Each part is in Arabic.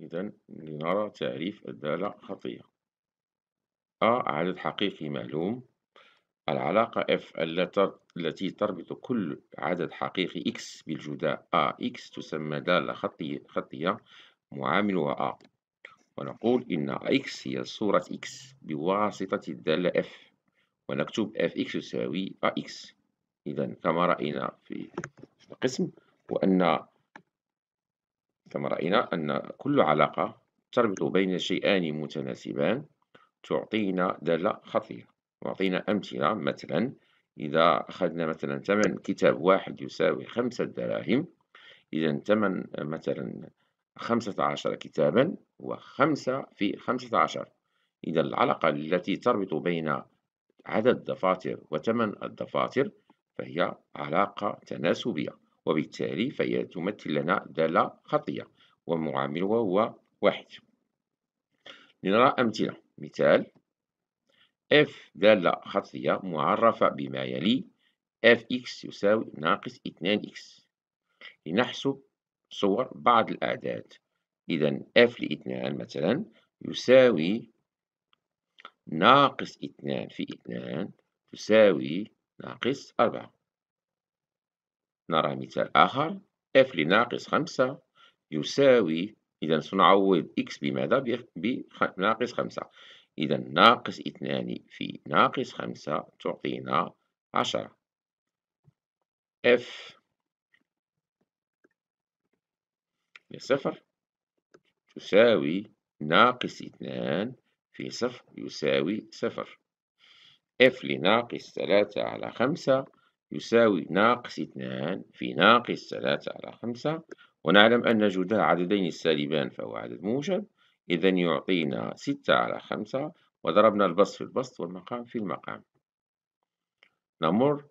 إذا لنرى تعريف الدالة خطية أ عدد حقيقي معلوم العلاقة F التي تربط كل عدد حقيقي X بالجداء AX تسمى دالة خطية, خطية معاملها A ونقول إن X هي صورة X بواسطة الدالة F ونكتب Fx يساوي AX إذا كما رأينا في القسم وأن كما رأينا أن كل علاقة تربط بين شيئان متناسبان تعطينا دالة خطيرة وأعطينا أمثلة مثلا إذا أخذنا مثلا ثمن كتاب واحد يساوي خمسة دراهم إذا ثمن مثلا خمسة عشر كتابا وخمسة في خمسة عشر إذا العلاقة التي تربط بين عدد الدفاتر وثمن الدفاتر فهي علاقة تناسبية وبالتالي فهي تمثل لنا دالة خطية ومعاملها هو واحد لنرى أمثلة مثال f دالة خطية معرفة بما يلي fx يساوي ناقص 2x لنحسب صور بعض الأعداد إذا f لاثنان مثلا يساوي ناقص 2 في 2 تساوي ناقص أربعة نرى مثال آخر f لناقص خمسة يساوي إذا سنعوض x بماذا؟ بناقص خمسة إذا ناقص اثنان في ناقص خمسة تعطينا عشرة f لصفر تساوي ناقص اثنان في صفر يساوي صفر f لناقص ثلاثة على خمسة يساوي ناقص اثنان في ناقص ثلاثة على خمسة ونعلم أن جداء عددين السالبان فهو عدد موجب إذا يعطينا ستة على خمسة وضربنا البسط في البسط والمقام في المقام نمر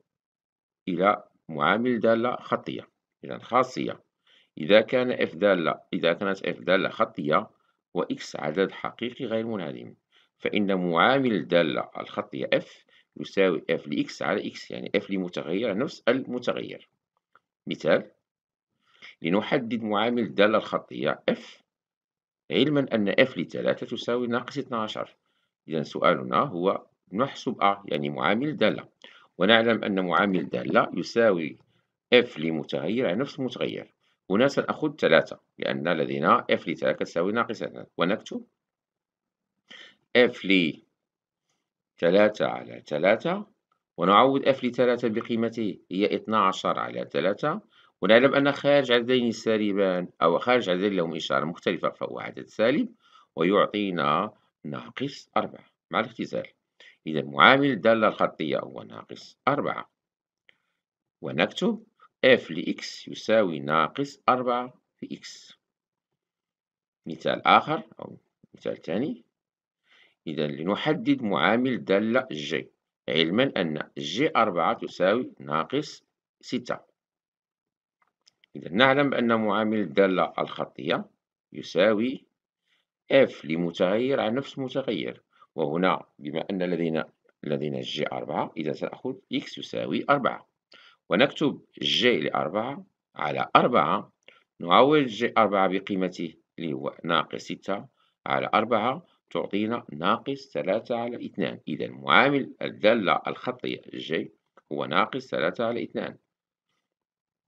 إلى معامل دالة خطية إذا خاصية إذا كان إف دالة إذا كانت إف دالة خطية وإكس عدد حقيقي غير منعدم فإن معامل الدالة الخطية إف يساوي اف لإكس على إكس يعني اف لمتغير نفس المتغير مثال لنحدد معامل الدالة الخطية f علما أن f لثلاثة تساوي ناقص 12 إذا سؤالنا هو نحسب أ يعني معامل دالة ونعلم أن معامل دالة يساوي f لمتغير على نفس المتغير هنا سنأخذ ثلاثة لأن لدينا f لثلاثة تساوي ناقص 3 ونكتب f لي 3 على 3 ونعوض f لثلاثة بقيمته هي 12 على 3 ونعلم أن خارج عددين سالبان أو خارج عددين لهم إشارة مختلفة فهو عدد سالب ويعطينا ناقص 4 مع الاختزال إذا معامل الدالة الخطية هو ناقص 4 ونكتب f لx يساوي ناقص 4 في x مثال آخر أو مثال ثاني إذا لنحدد معامل دالة جي علما أن جي أربعة تساوي ناقص ستة إذا نعلم أن معامل الدالة الخطية يساوي F لمتغير على نفس المتغير وهنا بما أن لدينا لدينا جي أربعة إذا سأخذ X يساوي أربعة ونكتب جي لأربعة على أربعة نعوض جي أربعة بقيمته اللي هو ناقص ستة على أربعة تعطينا ناقص ثلاثة على اثنان إذا معامل الدالة الخطية ج هو ناقص ثلاثة على اثنان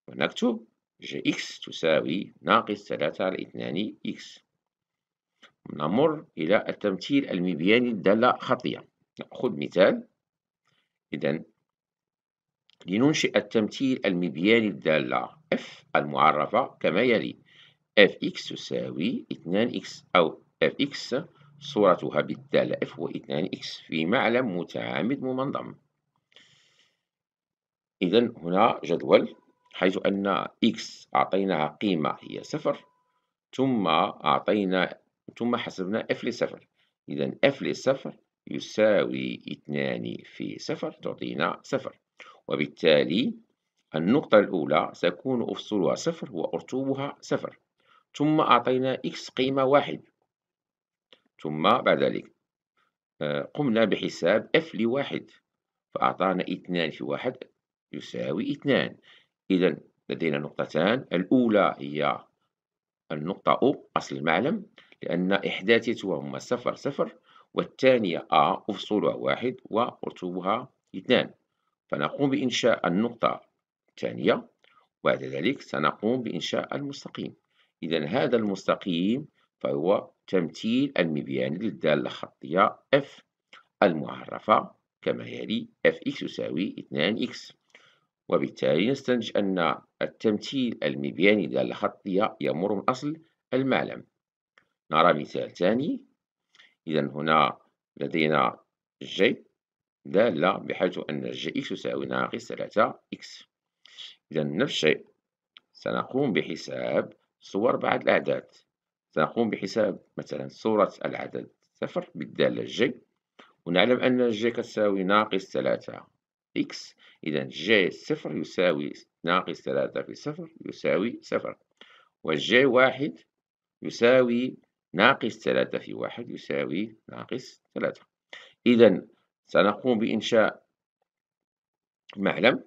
ونكتب ج إكس تساوي ناقص ثلاثة على اثنان إكس نمر إلى التمثيل المبياني الدالة خطية نأخذ مثال إذا لننشئ التمثيل المبياني الدالة F المعرفة كما يلي fx تساوي اثنان x أو fx صورتها بالدالة اف و 2 اكس في معلم متعامد منضم إذا هنا جدول حيث أن اكس أعطيناها قيمة هي صفر ثم أعطينا ثم حسبنا اف لصفر إذا اف لصفر يساوي اثنان في صفر تعطينا صفر وبالتالي النقطة الأولى سيكون أفصلها صفر وأرتوبها صفر ثم أعطينا إكس قيمة واحد ثم بعد ذلك آه، قمنا بحساب F لواحد فأعطانا اثنان في واحد يساوي اثنان إذا لدينا نقطتان الأولى هي النقطة O أصل المعلم لأن إحداثيتها هما صفر صفر والثانية A أفصولها واحد ورتوبها اثنان فنقوم بإنشاء النقطة الثانية وبعد ذلك سنقوم بإنشاء المستقيم إذا هذا المستقيم فهو تمثيل المبياني للدالة الخطية F المعرفة كما يلي fx يساوي 2x وبالتالي نستنتج أن التمثيل المبياني للدالة الخطية يمر من أصل المعلم نرى مثال ثاني إذا هنا لدينا جي دالة بحيث أن جي إكس يساوي ناقص 3 إكس إذا نفس الشيء سنقوم بحساب صور بعض الأعداد سنقوم بحساب مثلا صورة العدد صفر بالدالة جي ونعلم أن جي كتساوي ناقص ثلاثة إكس إذا جي صفر يساوي ناقص ثلاثة في صفر يساوي صفر وجي واحد يساوي ناقص ثلاثة في واحد يساوي ناقص ثلاثة إذا سنقوم بإنشاء معلم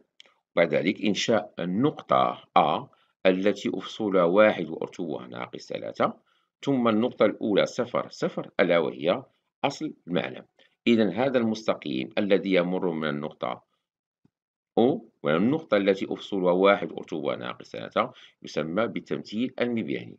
بعد ذلك إنشاء النقطة A التي أفصلها واحد وأرتبها ناقص ثلاثة ثم النقطة الأولى صفر صفر ألا وهي أصل المعنى إذا هذا المستقيم الذي يمر من النقطة أو والنقطة التي أفصلها واحد أرتبة ناقص ثلاثة يسمى بالتمثيل المبياني